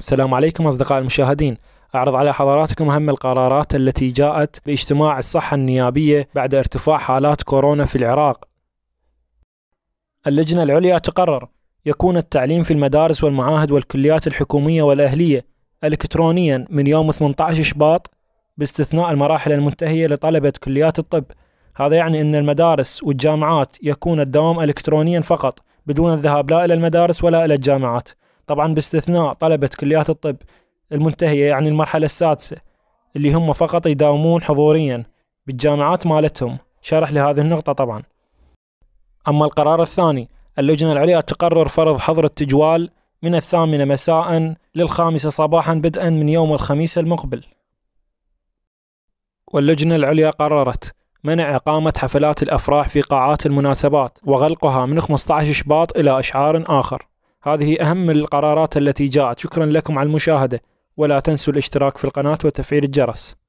السلام عليكم أصدقائي المشاهدين أعرض على حضراتكم أهم القرارات التي جاءت باجتماع الصحة النيابية بعد ارتفاع حالات كورونا في العراق اللجنة العليا تقرر يكون التعليم في المدارس والمعاهد والكليات الحكومية والأهلية إلكترونيا من يوم 18 شباط باستثناء المراحل المنتهية لطلبة كليات الطب هذا يعني أن المدارس والجامعات يكون الدوام إلكترونيا فقط بدون الذهاب لا إلى المدارس ولا إلى الجامعات طبعا باستثناء طلبة كليات الطب المنتهية يعني المرحلة السادسة اللي هم فقط يداومون حضوريا بالجامعات مالتهم شرح لهذه النقطة طبعا أما القرار الثاني اللجنة العليا تقرر فرض حظر التجوال من الثامنة مساء للخامسة صباحا بدءا من يوم الخميس المقبل واللجنة العليا قررت منع إقامة حفلات الأفراح في قاعات المناسبات وغلقها من 15 شباط إلى إشعار آخر هذه أهم القرارات التي جاءت شكرا لكم على المشاهدة ولا تنسوا الاشتراك في القناة وتفعيل الجرس